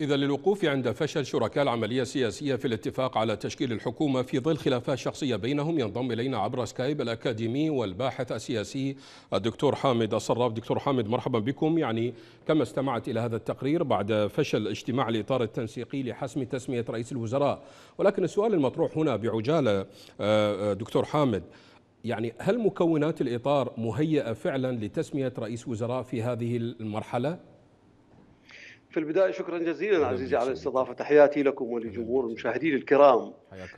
إذا للوقوف عند فشل شركاء العملية السياسية في الاتفاق على تشكيل الحكومة في ظل خلافات شخصية بينهم ينضم إلينا عبر سكايب الأكاديمي والباحث السياسي الدكتور حامد الصراف دكتور حامد مرحبا بكم يعني كما استمعت إلى هذا التقرير بعد فشل اجتماع الإطار التنسيقي لحسم تسمية رئيس الوزراء ولكن السؤال المطروح هنا بعجالة آه، دكتور حامد يعني هل مكونات الإطار مهيئة فعلا لتسمية رئيس وزراء في هذه المرحلة؟ في البداية شكرا جزيلا عزيزي على الاستضافة تحياتي لكم ولجمهور المشاهدين الكرام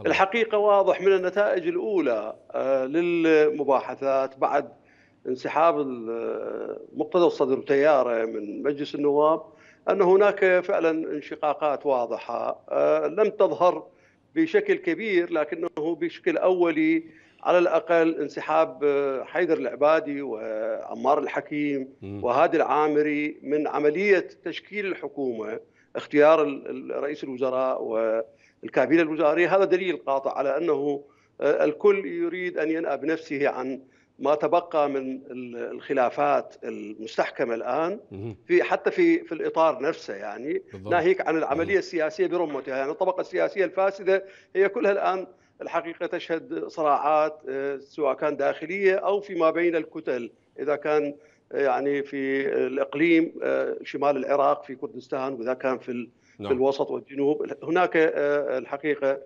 الحقيقة واضح من النتائج الأولى آه، للمباحثات بعد انسحاب آه، مقتدى الصدر تيارة من مجلس النواب أن هناك فعلا انشقاقات واضحة آه، لم تظهر بشكل كبير لكنه بشكل أولي على الاقل انسحاب آه، حيدر العبادي وعمار الحكيم وهادي العامري من عمليه تشكيل الحكومه اختيار رئيس الوزراء والكابينه الوزاريه هذا دليل قاطع على انه آه، الكل يريد ان ينأى بنفسه عن ما تبقى من الخلافات المستحكمه الان في حتى في في الاطار نفسه يعني ناهيك عن العمليه السياسيه برمتها يعني الطبقه السياسيه الفاسده هي كلها الان الحقيقه تشهد صراعات آه، سواء كان داخليه او فيما بين الكتل اذا كان آه، يعني في الاقليم آه، شمال العراق في كردستان واذا كان في نعم. في الوسط والجنوب هناك الحقيقه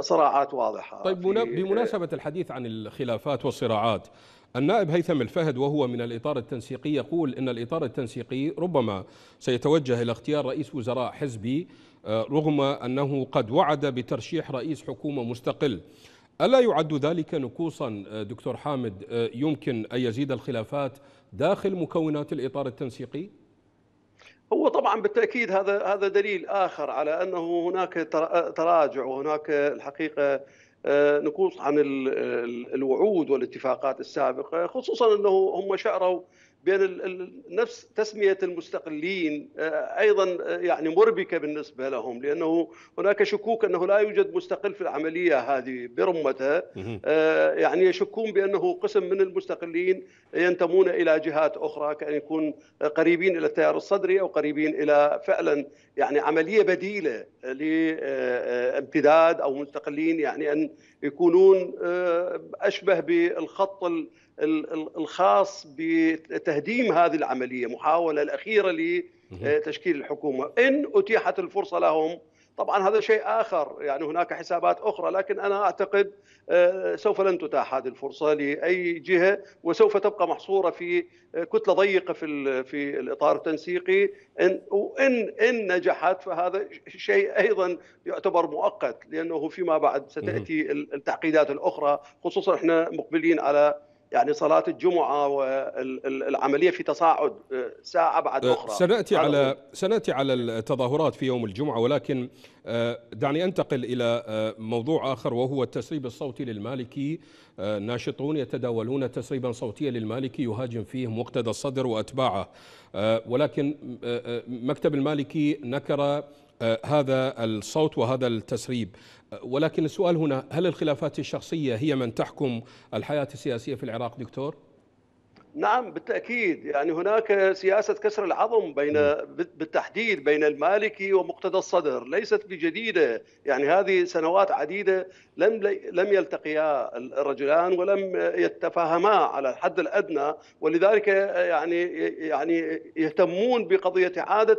صراعات واضحه طيب بمناسبه الحديث عن الخلافات والصراعات النائب هيثم الفهد وهو من الإطار التنسيقي يقول أن الإطار التنسيقي ربما سيتوجه إلى اختيار رئيس وزراء حزبي آه، رغم أنه قد وعد بترشيح رئيس حكومة مستقل ألا يعد ذلك نكوصا آه، دكتور حامد آه، يمكن أن يزيد الخلافات داخل مكونات الإطار التنسيقي؟ هو طبعا بالتاكيد هذا هذا دليل اخر على انه هناك تراجع وهناك الحقيقه نكوص عن الوعود والاتفاقات السابقه خصوصا انه هم شعروا بين نفس تسميه المستقلين آه، ايضا آه، يعني مربكه بالنسبه لهم لانه هناك شكوك انه لا يوجد مستقل في العمليه هذه برمتها آه، يعني يشكون بانه قسم من المستقلين ينتمون الى جهات اخرى كان يكون قريبين الى التيار الصدري او قريبين الى فعلا يعني عمليه بديله لامتداد او مستقلين يعني ان يكونون اشبه بالخط الخاص بتهديم هذه العملية محاولة الأخيرة لتشكيل آه، الحكومة إن أتيحت الفرصة لهم طبعا هذا شيء آخر يعني هناك حسابات أخرى لكن أنا أعتقد آه، سوف لن تتاح هذه الفرصة لأي جهة وسوف تبقى محصورة في آه، كتلة ضيقة في في الإطار التنسيقي إن وإن إن نجحت فهذا شيء أيضا يعتبر مؤقت لأنه فيما بعد ستأتي التعقيدات الأخرى خصوصا إحنا مقبلين على يعني صلاة الجمعة والعملية في تصاعد آه، ساعة بعد آه، أخرى سنأتي على, سنأتي على التظاهرات في يوم الجمعة ولكن آه، دعني أنتقل إلى موضوع آخر وهو التسريب الصوتي للمالكي ناشطون يتداولون تسريبا صوتيا للمالكي يهاجم فيه مقتدى الصدر وأتباعه ولكن مكتب المالكي نكر آه، هذا الصوت وهذا التسريب آه، ولكن السؤال هنا هل الخلافات الشخصية هي من تحكم الحياة السياسية في العراق دكتور؟ نعم بالتأكيد يعني هناك سياسة كسر العظم بين نعم. بالتحديد بين المالكي ومقتدى الصدر ليست بجديدة يعني هذه سنوات عديدة لم لم يلتقيا الرجلان ولم يتفاهما على الحد الأدنى ولذلك آه، يعني يعني يهتمون بقضية إعادة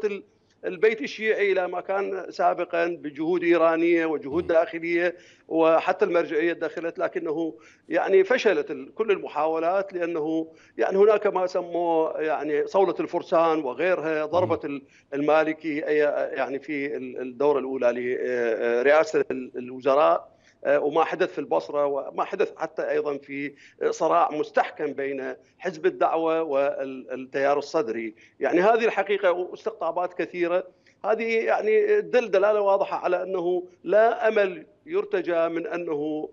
البيت الشيعي إلى ما كان سابقا بجهود إيرانية وجهود داخلية وحتى المرجعية دخلت لكنه يعني فشلت كل المحاولات لأنه يعني هناك ما سموه يعني صولة الفرسان وغيرها ضربة المالكي يعني في الدورة الأولى لرئاسة الوزراء آه، وما حدث في البصره وما حدث حتى ايضا في صراع مستحكم بين حزب الدعوه والتيار الصدري، يعني هذه الحقيقه واستقطابات كثيره هذه يعني تدل دلاله واضحه على انه لا امل يرتجى من انه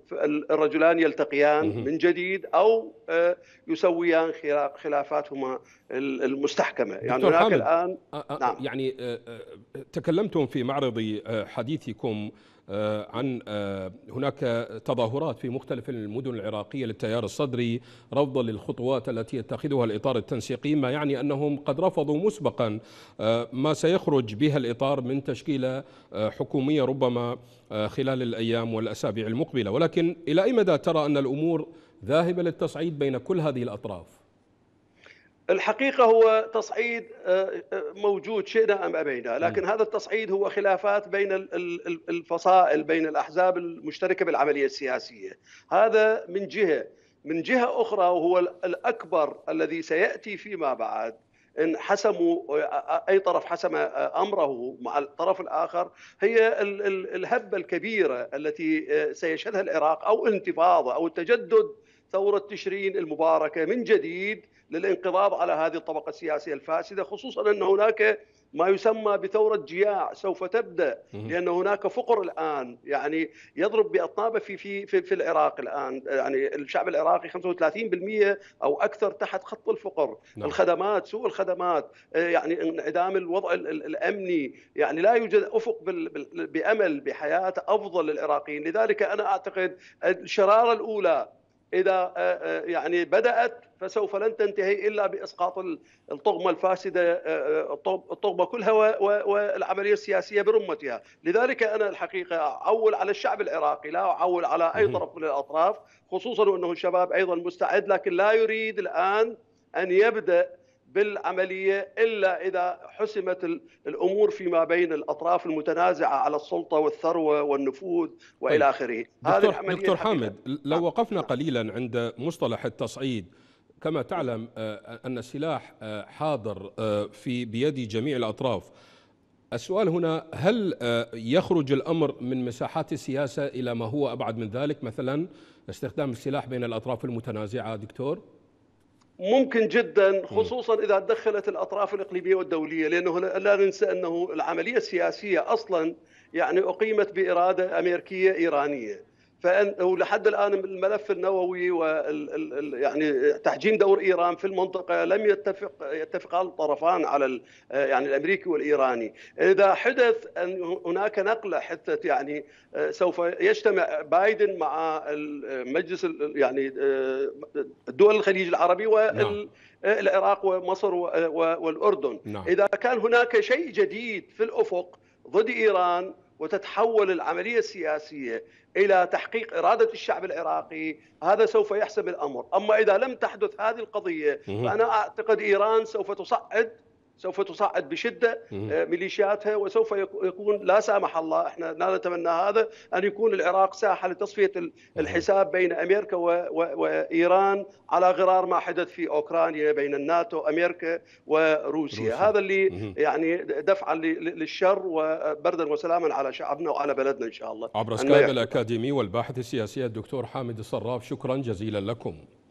الرجلان يلتقيان من جديد او آه، يسويان خلافاتهما المستحكمه يعني هناك الان آه، نعم. يعني تكلمتم في معرض حديثكم آه، عن آه، هناك تظاهرات في مختلف المدن العراقية للتيار الصدري رفضا للخطوات التي يتخذها الإطار التنسيقي ما يعني أنهم قد رفضوا مسبقا آه، ما سيخرج بها الإطار من تشكيلة حكومية ربما خلال الأيام والأسابيع المقبلة ولكن إلى أي مدى ترى أن الأمور ذاهبة للتصعيد بين كل هذه الأطراف؟ الحقيقة هو تصعيد آه، آه، موجود شئنا أم أبينا نعم. لكن هذا التصعيد هو خلافات بين الفصائل بين الأحزاب المشتركة بالعملية السياسية هذا من جهة من جهة أخرى وهو الأكبر الذي سيأتي فيما بعد ان حسموا آه، اي طرف حسم امره مع الطرف الاخر هي الهبه الكبيره التي سيشهدها العراق او انتفاضه او التجدد ثوره تشرين المباركه من جديد للانقضاض على هذه الطبقه السياسيه الفاسده خصوصا ان هناك ما يسمى بثوره جياع سوف تبدا لان هناك فقر الان يعني يضرب باطنابه في في في, في العراق الان يعني الشعب العراقي 35% او اكثر تحت خط الفقر نعم. الخدمات سوء الخدمات آه، يعني انعدام الوضع الامني يعني لا يوجد افق بامل بحياه افضل للعراقيين لذلك انا اعتقد الشراره الاولى اذا آه، آه، يعني بدات فسوف لن تنتهي الا باسقاط الطغمه الفاسده آه، الطغمه كلها والعمليه السياسيه برمتها، لذلك انا الحقيقه اعول على الشعب العراقي لا اعول على اي طرف من الاطراف خصوصا انه الشباب ايضا مستعد لكن لا يريد الان ان يبدا بالعملية إلا إذا حسمت الأمور فيما بين الأطراف المتنازعة على السلطة والثروة والنفوذ وإلى طيب. آخره دكتور, دكتور حامد لو نعم. وقفنا قليلا عند مصطلح التصعيد كما تعلم آه، أن السلاح آه، حاضر آه، في بيد جميع الأطراف السؤال هنا هل يخرج الأمر من مساحات السياسة إلى ما هو أبعد من ذلك مثلا استخدام السلاح بين الأطراف المتنازعة دكتور؟ إيه؟ ممكن جدا إيه. خصوصا اذا تدخلت الاطراف الاقليميه والدوليه لانه لا ننسى انه العمليه السياسيه اصلا يعني اقيمت باراده امريكيه ايرانيه ولحد الان الملف النووي و يعني تحجيم دور ايران في المنطقه لم يتفق يتفق الطرفان على يعني الامريكي والايراني، اذا حدث ان هناك نقله حتى يعني آه، سوف يجتمع بايدن مع المجلس يعني آه، دول الخليج العربي وال نعم. آه، العراق ومصر والاردن نعم. اذا كان هناك شيء جديد في الافق ضد ايران وتتحول العملية السياسية إلى تحقيق إرادة الشعب العراقي هذا سوف يحسم الأمر أما إذا لم تحدث هذه القضية فأنا أعتقد إيران سوف تصعد سوف تصعد بشده آه، ميليشياتها وسوف يكون لا سامح الله احنا لا نتمنى هذا ان يكون العراق ساحه لتصفيه الحساب بين امريكا وايران على غرار ما حدث في اوكرانيا بين الناتو امريكا وروسيا روسيا. هذا اللي يعني دفعا للشر وبردا وسلاما على شعبنا وعلى بلدنا ان شاء الله عبر سكايب الاكاديمي والباحث السياسي الدكتور حامد الصراف شكرا جزيلا لكم